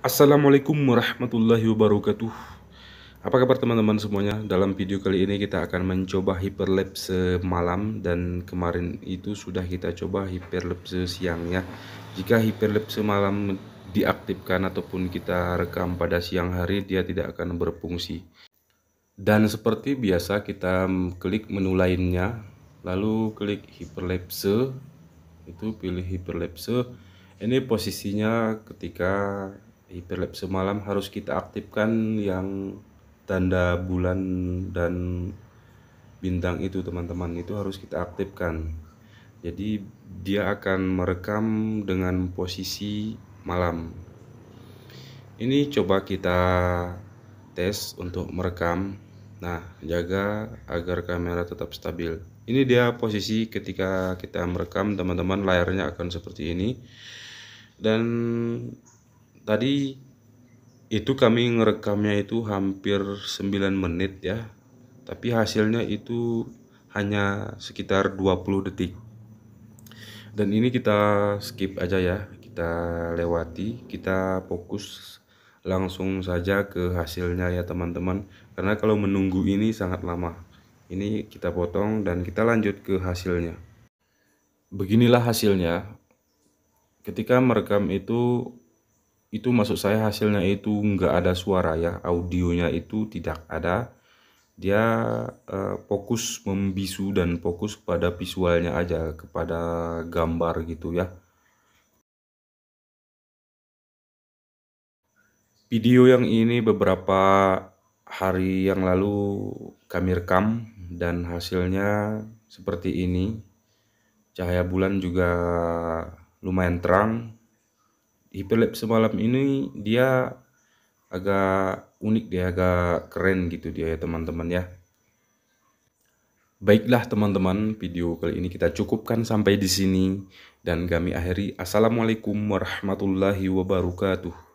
Assalamualaikum warahmatullahi wabarakatuh Apa kabar teman-teman semuanya Dalam video kali ini kita akan mencoba hyperlapse malam Dan kemarin itu sudah kita coba hyperlapse siang ya Jika hyperlapse malam diaktifkan ataupun kita rekam pada siang hari Dia tidak akan berfungsi Dan seperti biasa kita klik menu lainnya Lalu klik hyperlapse Itu pilih hyperlapse ini posisinya ketika hyperlap semalam harus kita aktifkan yang tanda bulan dan bintang itu teman-teman itu harus kita aktifkan jadi dia akan merekam dengan posisi malam ini coba kita tes untuk merekam nah jaga agar kamera tetap stabil ini dia posisi ketika kita merekam teman-teman layarnya akan seperti ini dan Tadi itu kami ngerekamnya itu hampir 9 menit ya. Tapi hasilnya itu hanya sekitar 20 detik. Dan ini kita skip aja ya, kita lewati, kita fokus langsung saja ke hasilnya ya teman-teman. Karena kalau menunggu ini sangat lama. Ini kita potong dan kita lanjut ke hasilnya. Beginilah hasilnya. Ketika merekam itu itu maksud saya hasilnya itu nggak ada suara ya audionya itu tidak ada dia uh, fokus membisu dan fokus pada visualnya aja kepada gambar gitu ya video yang ini beberapa hari yang lalu kami rekam dan hasilnya seperti ini cahaya bulan juga lumayan terang Hyperlap semalam ini dia agak unik dia agak keren gitu dia ya teman-teman ya Baiklah teman-teman video kali ini kita cukupkan sampai di sini dan kami akhiri Assalamualaikum warahmatullahi wabarakatuh